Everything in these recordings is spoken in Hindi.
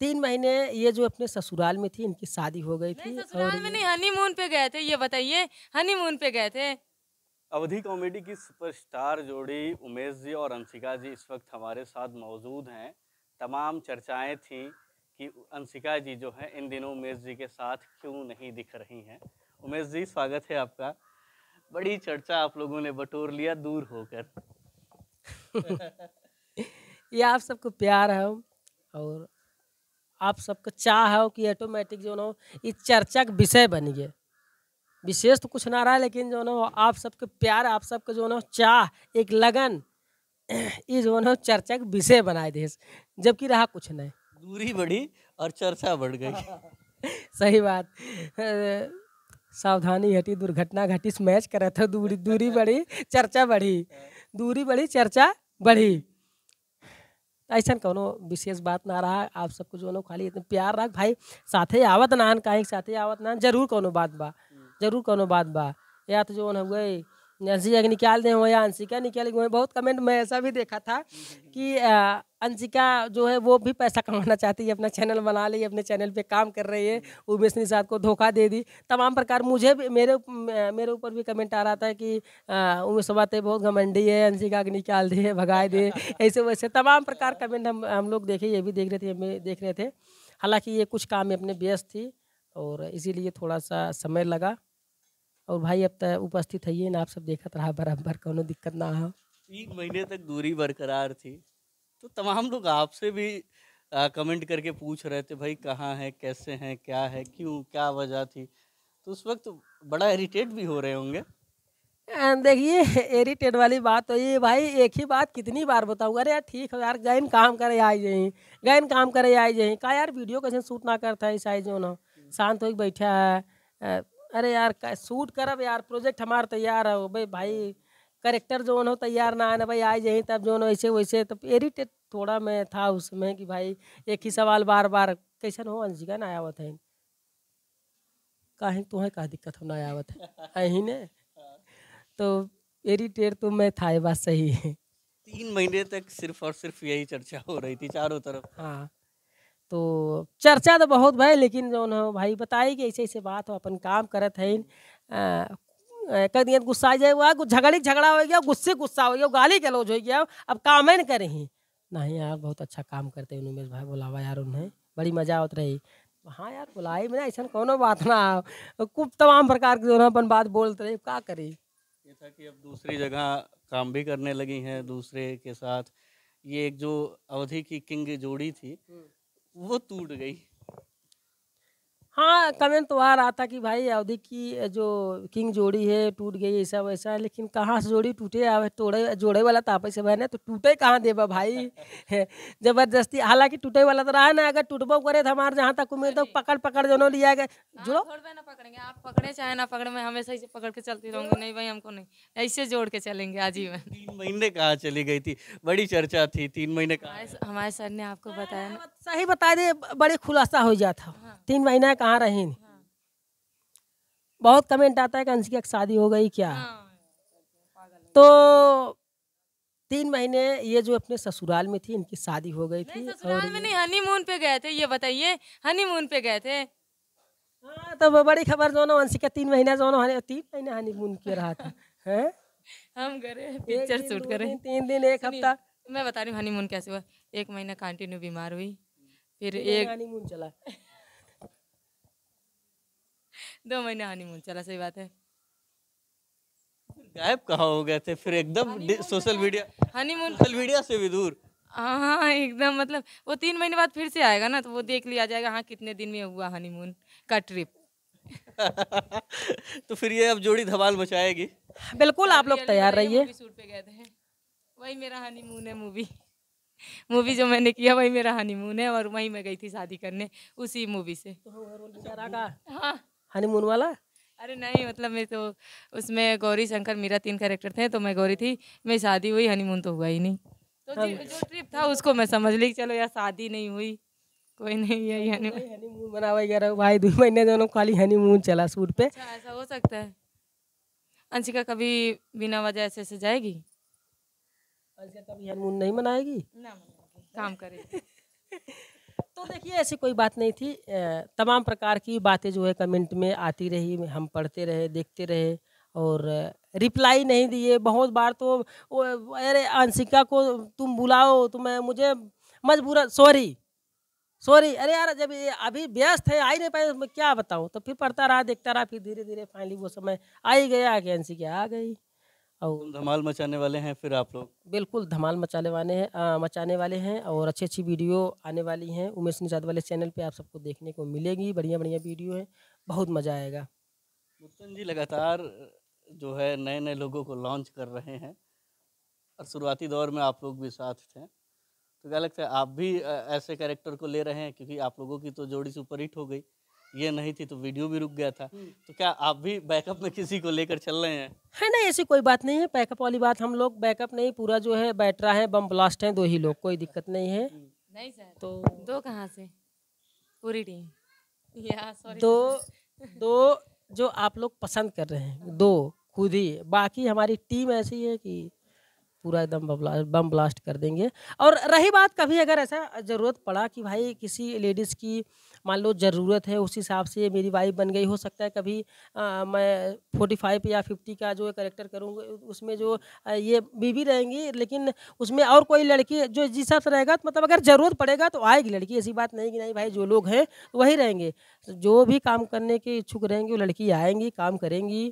तीन महीने ये जो अपने ससुराल में थी इनकी शादी हो गई थी ससुराल में नहीं हनीमून पे गए थे ये बताइए हनीमून पे गए थे अवधि कॉमेडी की सुपरस्टार जोड़ी उमेश जी और अंशिका जी इस वक्त हमारे साथ मौजूद हैं तमाम चर्चाएं थी कि अंशिका जी जो हैं इन दिनों उमेश जी के साथ क्यों नहीं दिख रही हैं उमेश जी स्वागत है आपका बड़ी चर्चा आप लोगों ने बटोर लिया दूर होकर ये आप सबको प्यार है और आप सबका चाह हो कि ऑटोमेटिक जो ना ये चर्चा का विषय बन गए विशेष तो कुछ ना रहा है लेकिन जो ना आप सबके प्यार आप सबके जो ना चाह एक लगन ये जो ना चर्चा का विषय बनाए देश जबकि रहा कुछ नहीं दूरी बढ़ी और चर्चा बढ़ गई सही बात सावधानी हटी दुर्घटना घटी मैच करा थे दूरी दूरी बढ़ी चर्चा बढ़ी दूरी बढ़ी चर्चा बढ़ी ऐसा कौन विशेष बात ना रहा आप सबको जो खाली इतने प्यार रख भाई साथे आवत नान काहे साथे आवत नान जरूर कोनो बात बा हम्म। जरूर कौन बात बा या तो जो हुए अंशिका के निकाल दें हो या अंशिका निकाल हुए बहुत कमेंट मैं ऐसा भी देखा था कि अंशिका जो है वो भी पैसा कमाना चाहती है अपना चैनल बना ली अपने चैनल पे काम कर रही है उमेश निषाद को धोखा दे दी तमाम प्रकार मुझे भी मेरे मेरे ऊपर भी कमेंट आ रहा था कि उमेश बातें बहुत घमंडी है अंशिका के निकाल दे भगाए दे ऐसे वैसे तमाम प्रकार कमेंट हम हम लोग देखे ये भी देख रहे थे देख रहे थे हालाँकि ये कुछ काम अपने व्यस्त थी और इसीलिए थोड़ा सा समय लगा और भाई अब तक तो उपस्थित है ना आप सब देखत तो रहा बराबर कोनो दिक्कत ना हो तीन महीने तक दूरी बरकरार थी तो तमाम लोग आपसे भी आ, कमेंट करके पूछ रहे थे भाई कहाँ है कैसे हैं क्या है क्यों क्या वजह थी तो उस वक्त बड़ा इरिटेट भी हो रहे होंगे देखिए इरिटेट वाली बात तो ये भाई एक ही बात कितनी बार बताऊँ अरे यार ठीक है यार गैन काम करे आई जाइए गैन काम करे आए जाइए कहा यार वीडियो कैसे शूट ना करता है इस आई जो ना हम्म। शांत हो बैठा है अरे यार शूट करब यार प्रोजेक्ट हमारा तैयार है भाई भाई करेक्टर जो हो तैयार ना है ना भाई आए यहीं तब जो ऐसे वैसे तब एडिटेड थोड़ा मैं था उसमें कि भाई एक ही सवाल बार बार कैसा हो अंश अंजिका ना आया आवत है काहे तुम्हें तो कहा दिक्कत हो ना आवत है ही ने तो एडिटेड तो मैं था बात सही है तीन महीने तक सिर्फ और सिर्फ यही चर्चा हो रही थी चारों तरफ हाँ तो चर्चा तो बहुत भाई लेकिन जो ना भाई बताई कि ऐसे ऐसे बात हो अपन काम करत है कर दिए गुस्सा आ जाए झगड़ी झगड़ा हो गया गुस्से गुस्सा हो गया गाली गलौज हो गया अब काम ही नहीं करे नहीं यार बहुत अच्छा काम करते हैं उमेश भाई बुलावा यार उन्हें बड़ी मजा आवत रही हाँ यार बुलाई में ऐसा कोनो बात ना खूब तमाम प्रकार की जो है अपन बात बोलते रहे क्या करी ये था कि अब दूसरी जगह काम भी करने लगी हैं दूसरे के साथ ये एक जो अवधि की किंग जोड़ी थी वो टूट गई हाँ कमेंट तो आ रहा था कि भाई अवधि की जो किंग जोड़ी है टूट गई ऐसा वैसा है लेकिन कहाँ से जोड़ी टूटे तोड़े जोड़े वाला तो आपसे बहन बहने तो टूटे कहाँ देबा भाई जबरदस्ती हालांकि टूटे वाला तो रहा ना अगर टूटबो करे तो हमारे जहाँ तक उम्मीद तो पकड़ पकड़ जो लिया गया हाँ, जुड़ो ना पकड़ेंगे आप पकड़े चाहे ना पकड़े मैं हमेशा ऐसे पकड़ के चलती रहूंगी नहीं भाई हमको नहीं ऐसे जोड़ के चलेंगे आजीवन तीन महीने कहाँ चली गई थी बड़ी चर्चा थी तीन महीने कहा हमारे सर ने आपको बताया सही बता दे बड़े खुलासा हो जाता तीन महीना कहाँ रहे हाँ। बहुत कमेंट आता है कि अंशिका की शादी हो गई क्या हाँ। तो तीन महीने ये जो अपने ससुराल में थी इनकी शादी हो गई थी ससुराल में नहीं हनीमून पे गए थे ये बताइए हनीमून पे गए थे हाँ तो बड़ी खबर दोनों अंशिका तीन महीना दोनों तीन महीने हनीमून के रहा था है हम करे पिक्चर शूट करे तीन दिन एक हफ्ता मैं बता रही हूँ हनीमून कैसे हुआ एक महीना कंटिन्यू बीमार हुई फिर एक हनीमून चला दो महीने हनीमून चला सही बात है गायब कहाँ हो गए थे फिर एकदम social media honeymoon social media से भी दूर हाँ एकदम मतलब वो तीन महीने बाद फिर से आएगा ना तो वो देख लिया जाएगा हाँ कितने दिन में हुआ हनीमून का ट्रिप तो फिर ये अब जोड़ी धमाल मचाएगी बिल्कुल आप लोग तैयार रहिए वही मेरा हनीमून है मूवी मूवी जो मैंने किया वही मेरा हनीमून है और वही मैं गई थी शादी करने उसी मूवी से तो हाँ हनीमून वाला अरे नहीं मतलब मैं तो उसमें गौरी शंकर मेरा तीन कैरेक्टर थे तो मैं गौरी थी मेरी शादी हुई हनीमून तो हुआ ही नहीं तो हाँ। जो ट्रिप था उसको मैं समझ ली चलो यार शादी नहीं हुई कोई नहीं यही हनीमून बनावा बना रहा भाई दो महीने दोनों खाली हनीमून चला सूट पे अच्छा, ऐसा हो सकता है अंशिका कभी बिना वजह ऐसे ऐसे जाएगी अंशिका कभी हनीमून नहीं मनाएगी ना मनाएगी काम करेगी तो देखिए ऐसी कोई बात नहीं थी तमाम प्रकार की बातें जो है कमेंट में आती रही हम पढ़ते रहे देखते रहे और रिप्लाई नहीं दिए बहुत बार तो अरे अंशिका को तुम बुलाओ तुम्हें तो मुझे मजबूर सॉरी सॉरी अरे यार जब ये अभी व्यस्त है आ ही नहीं पाए मैं क्या बताऊँ तो फिर पढ़ता रहा देखता रहा फिर धीरे धीरे फाइनली वो समय आ ही गया कि अंशिका आ गई और धमाल मचाने वाले हैं फिर आप लोग बिल्कुल धमाल मचाने वाले हैं मचाने वाले हैं और अच्छी अच्छी वीडियो आने वाली हैं उमेश निजात वाले चैनल पे आप सबको देखने को मिलेगी बढ़िया बढ़िया वीडियो है बहुत मज़ा आएगा मुस्तन जी लगातार जो है नए नए लोगों को लॉन्च कर रहे हैं और शुरुआती दौर में आप लोग भी साथ थे तो क्या लगता है आप भी ऐसे कैरेक्टर को ले रहे हैं क्योंकि आप लोगों की तो जोड़ी सुपर हिट हो गई ये नहीं थी तो वीडियो भी रुक गया था हम्म। तो क्या आप भी बैकअप में किसी को लेकर चल रहे हैं है ना ऐसी कोई बात नहीं है बैकअप वाली बात हम लोग बैकअप नहीं पूरा जो है बैटरा है बम ब्लास्ट है दो ही लोग कोई दिक्कत नहीं है हम्म। नहीं सर तो दो कहाँ से पूरी टीम दो दो जो आप लोग पसंद कर रहे हैं दो खुद ही बाकी हमारी टीम ऐसी है कि पूरा एकदम बम ब्लास्ट कर देंगे और रही बात कभी अगर ऐसा ज़रूरत पड़ा कि भाई किसी लेडीज़ की मान लो ज़रूरत है उस हिसाब से मेरी वाइफ बन गई हो सकता है कभी आ, मैं फोर्टी फाइव या फिफ्टी का जो करेक्टर करूँगी उसमें जो ये बीवी रहेंगी लेकिन उसमें और कोई लड़की जो जिस हिसाब से रहेगा तो मतलब अगर ज़रूरत पड़ेगा तो आएगी लड़की ऐसी बात नहीं कि नहीं भाई जो लोग हैं वही रहेंगे जो भी काम करने के इच्छुक रहेंगे वो लड़की आएंगी काम करेंगी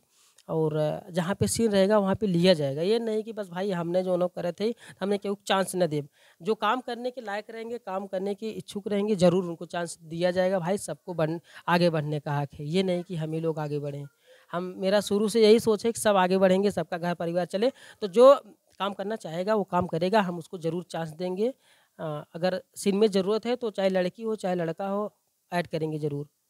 और जहाँ पे सीन रहेगा वहाँ पे लिया जाएगा ये नहीं कि बस भाई हमने जो ना करे थे हमने क्यों चांस न दे जो काम करने के लायक रहेंगे काम करने के इच्छुक रहेंगे ज़रूर उनको चांस दिया जाएगा भाई सबको बढ़ आगे बढ़ने का हक है ये नहीं कि हम ही लोग आगे बढ़ें हम मेरा शुरू से यही सोच है कि सब आगे बढ़ेंगे सबका घर परिवार चले तो जो काम करना चाहेगा वो काम करेगा हम उसको ज़रूर चांस देंगे अगर सीन में ज़रूरत है तो चाहे लड़की हो चाहे लड़का हो ऐड करेंगे ज़रूर